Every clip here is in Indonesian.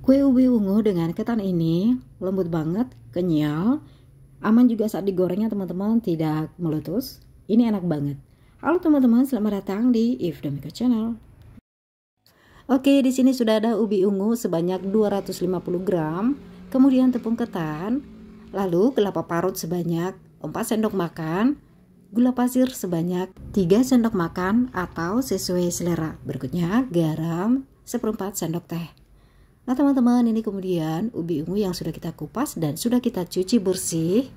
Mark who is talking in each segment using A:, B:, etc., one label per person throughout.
A: Kue ubi ungu dengan ketan ini lembut banget, kenyal, aman juga saat digorengnya teman-teman, tidak meletus. Ini enak banget. Halo teman-teman, selamat datang di If Mika Channel. Oke, di sini sudah ada ubi ungu sebanyak 250 gram, kemudian tepung ketan, lalu kelapa parut sebanyak 4 sendok makan, gula pasir sebanyak 3 sendok makan atau sesuai selera. Berikutnya garam seperempat sendok teh. Nah teman-teman ini kemudian ubi ungu yang sudah kita kupas dan sudah kita cuci bersih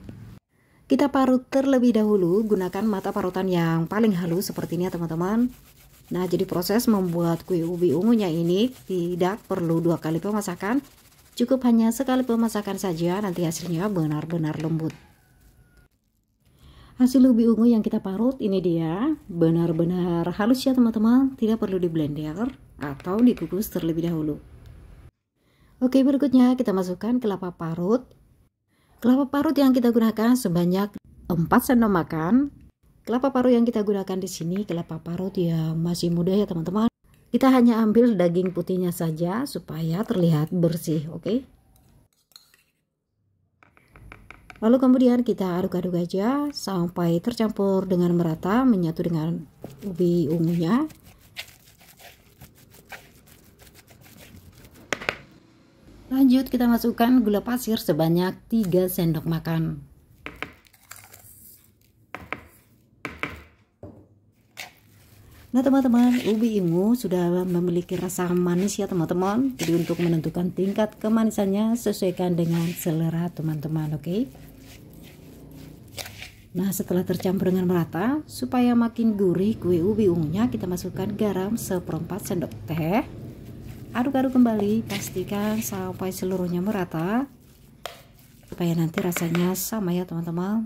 A: Kita parut terlebih dahulu gunakan mata parutan yang paling halus seperti ini ya teman-teman Nah jadi proses membuat kue ubi ungunya ini tidak perlu dua kali pemasakan Cukup hanya sekali pemasakan saja nanti hasilnya benar-benar lembut Hasil ubi ungu yang kita parut ini dia benar-benar halus ya teman-teman Tidak perlu di blender atau dikukus terlebih dahulu Oke, berikutnya kita masukkan kelapa parut. Kelapa parut yang kita gunakan sebanyak 4 sendok makan. Kelapa parut yang kita gunakan di sini kelapa parut ya masih muda ya teman-teman. Kita hanya ambil daging putihnya saja supaya terlihat bersih, oke? Lalu kemudian kita aduk-aduk aja sampai tercampur dengan merata menyatu dengan ubi ungunya. Lanjut kita masukkan gula pasir sebanyak 3 sendok makan. Nah teman-teman, ubi ungu sudah memiliki rasa manis ya teman-teman. Jadi untuk menentukan tingkat kemanisannya sesuaikan dengan selera teman-teman, oke? Okay? Nah setelah tercampur dengan merata, supaya makin gurih kue ubi ungunya kita masukkan garam seperempat sendok teh aduk-aduk kembali pastikan sampai seluruhnya merata supaya nanti rasanya sama ya teman-teman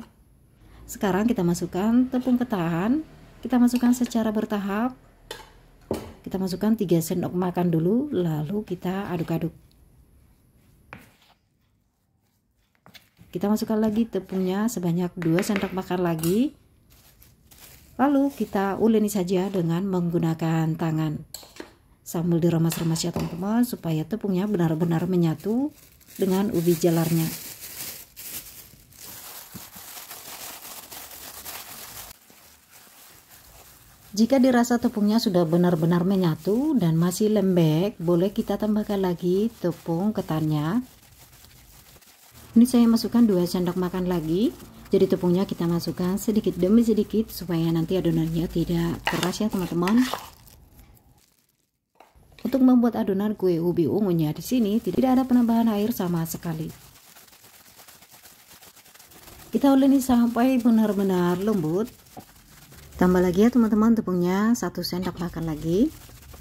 A: sekarang kita masukkan tepung ketahan kita masukkan secara bertahap kita masukkan 3 sendok makan dulu lalu kita aduk-aduk kita masukkan lagi tepungnya sebanyak 2 sendok makan lagi lalu kita uleni saja dengan menggunakan tangan sambil diremas-remas ya teman-teman supaya tepungnya benar-benar menyatu dengan ubi jalarnya Jika dirasa tepungnya sudah benar-benar menyatu dan masih lembek, boleh kita tambahkan lagi tepung ketannya. Ini saya masukkan 2 sendok makan lagi. Jadi tepungnya kita masukkan sedikit demi sedikit supaya nanti adonannya tidak keras ya teman-teman. Untuk membuat adonan kue ubi ungunya di sini tidak ada penambahan air sama sekali. Kita uleni sampai benar-benar lembut. Tambah lagi ya teman-teman tepungnya satu sendok makan lagi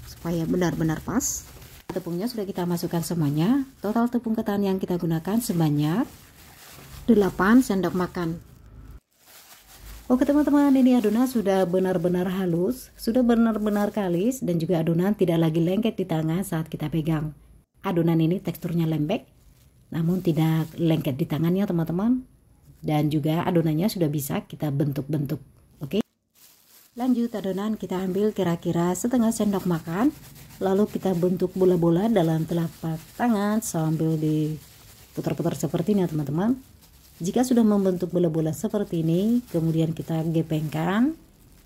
A: supaya benar-benar pas. Tepungnya sudah kita masukkan semuanya. Total tepung ketan yang kita gunakan sebanyak 8 sendok makan. Oke teman-teman, ini adonan sudah benar-benar halus, sudah benar-benar kalis dan juga adonan tidak lagi lengket di tangan saat kita pegang. Adonan ini teksturnya lembek, namun tidak lengket di tangannya teman-teman. Dan juga adonannya sudah bisa kita bentuk-bentuk, oke? Lanjut adonan kita ambil kira-kira setengah sendok makan, lalu kita bentuk bola-bola dalam telapak tangan sambil diputar-putar seperti ini ya teman-teman. Jika sudah membentuk bola-bola seperti ini, kemudian kita gepengkan.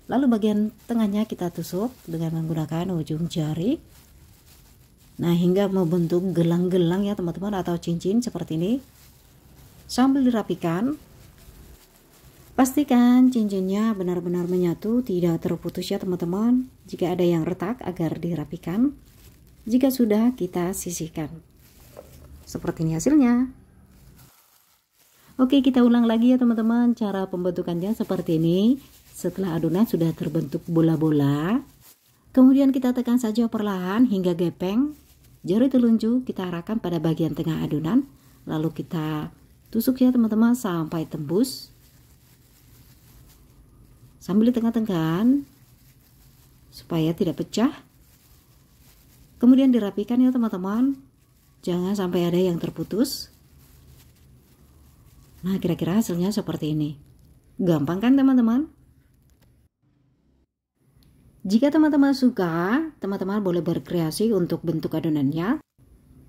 A: Lalu bagian tengahnya kita tusuk dengan menggunakan ujung jari. Nah, hingga membentuk gelang-gelang ya teman-teman atau cincin seperti ini. Sambil dirapikan. Pastikan cincinnya benar-benar menyatu, tidak terputus ya teman-teman. Jika ada yang retak agar dirapikan. Jika sudah kita sisihkan. Seperti ini hasilnya. Oke, kita ulang lagi ya teman-teman cara pembentukannya seperti ini. Setelah adonan sudah terbentuk bola-bola, kemudian kita tekan saja perlahan hingga gepeng. Jari telunjuk kita arahkan pada bagian tengah adonan, lalu kita tusuk ya teman-teman sampai tembus. Sambil tengah-tengah supaya tidak pecah. Kemudian dirapikan ya teman-teman. Jangan sampai ada yang terputus. Nah, kira-kira hasilnya seperti ini. Gampang kan teman-teman? Jika teman-teman suka, teman-teman boleh berkreasi untuk bentuk adonannya.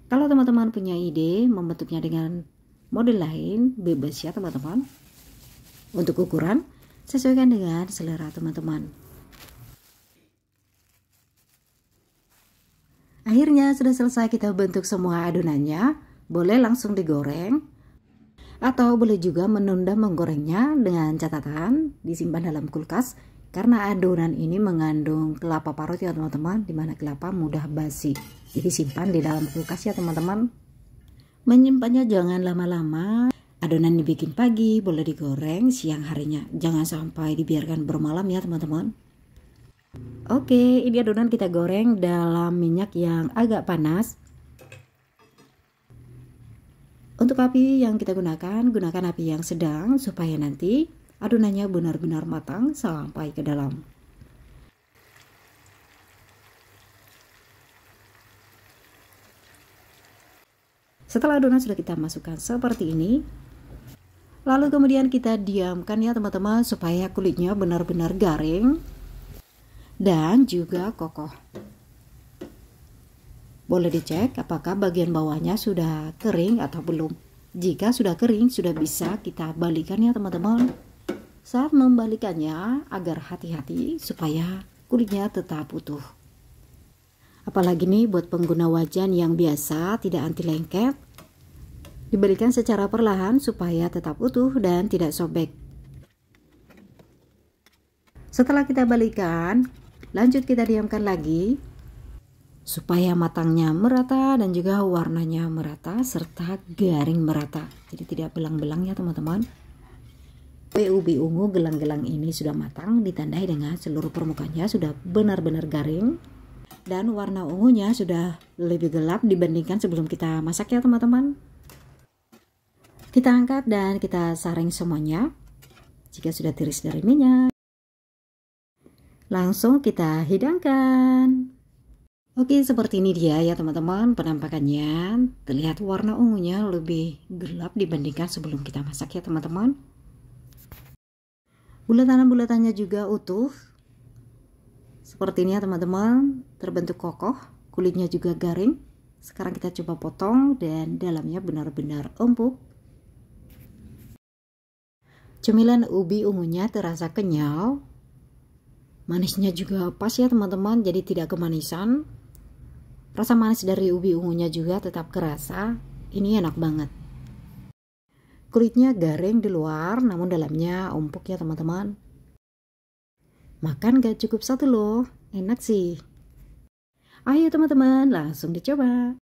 A: Kalau teman-teman punya ide membentuknya dengan model lain, bebas ya teman-teman. Untuk ukuran, sesuaikan dengan selera teman-teman. Akhirnya sudah selesai kita bentuk semua adonannya. Boleh langsung digoreng atau boleh juga menunda menggorengnya dengan catatan disimpan dalam kulkas karena adonan ini mengandung kelapa parut ya teman-teman dimana kelapa mudah basi jadi simpan di dalam kulkas ya teman-teman menyimpannya jangan lama-lama adonan dibikin pagi boleh digoreng siang harinya jangan sampai dibiarkan bermalam ya teman-teman Oke, ini adonan kita goreng dalam minyak yang agak panas untuk api yang kita gunakan, gunakan api yang sedang supaya nanti adonannya benar-benar matang sampai ke dalam. Setelah adonan sudah kita masukkan seperti ini, lalu kemudian kita diamkan ya teman-teman supaya kulitnya benar-benar garing dan juga kokoh. Boleh dicek apakah bagian bawahnya sudah kering atau belum. Jika sudah kering, sudah bisa kita balikan ya teman-teman. Saat membalikannya agar hati-hati supaya kulitnya tetap utuh. Apalagi nih buat pengguna wajan yang biasa tidak anti lengket. Diberikan secara perlahan supaya tetap utuh dan tidak sobek. Setelah kita balikan, lanjut kita diamkan lagi supaya matangnya merata dan juga warnanya merata serta garing merata jadi tidak belang-belang ya teman-teman ubi ungu gelang-gelang ini sudah matang ditandai dengan seluruh permukaannya sudah benar-benar garing dan warna ungunya sudah lebih gelap dibandingkan sebelum kita masak ya teman-teman kita angkat dan kita saring semuanya jika sudah tiris dari minyak langsung kita hidangkan Oke, seperti ini dia ya teman-teman penampakannya. Terlihat warna ungunya lebih gelap dibandingkan sebelum kita masak ya teman-teman. Bulatan-bulatannya juga utuh. Seperti ini ya teman-teman, terbentuk kokoh, kulitnya juga garing. Sekarang kita coba potong dan dalamnya benar-benar empuk. Cemilan ubi ungunya terasa kenyal. Manisnya juga pas ya teman-teman, jadi tidak kemanisan Rasa manis dari ubi ungunya juga tetap kerasa. Ini enak banget. Kulitnya garing di luar, namun dalamnya empuk ya teman-teman. Makan gak cukup satu loh, enak sih. Ayo teman-teman, langsung dicoba.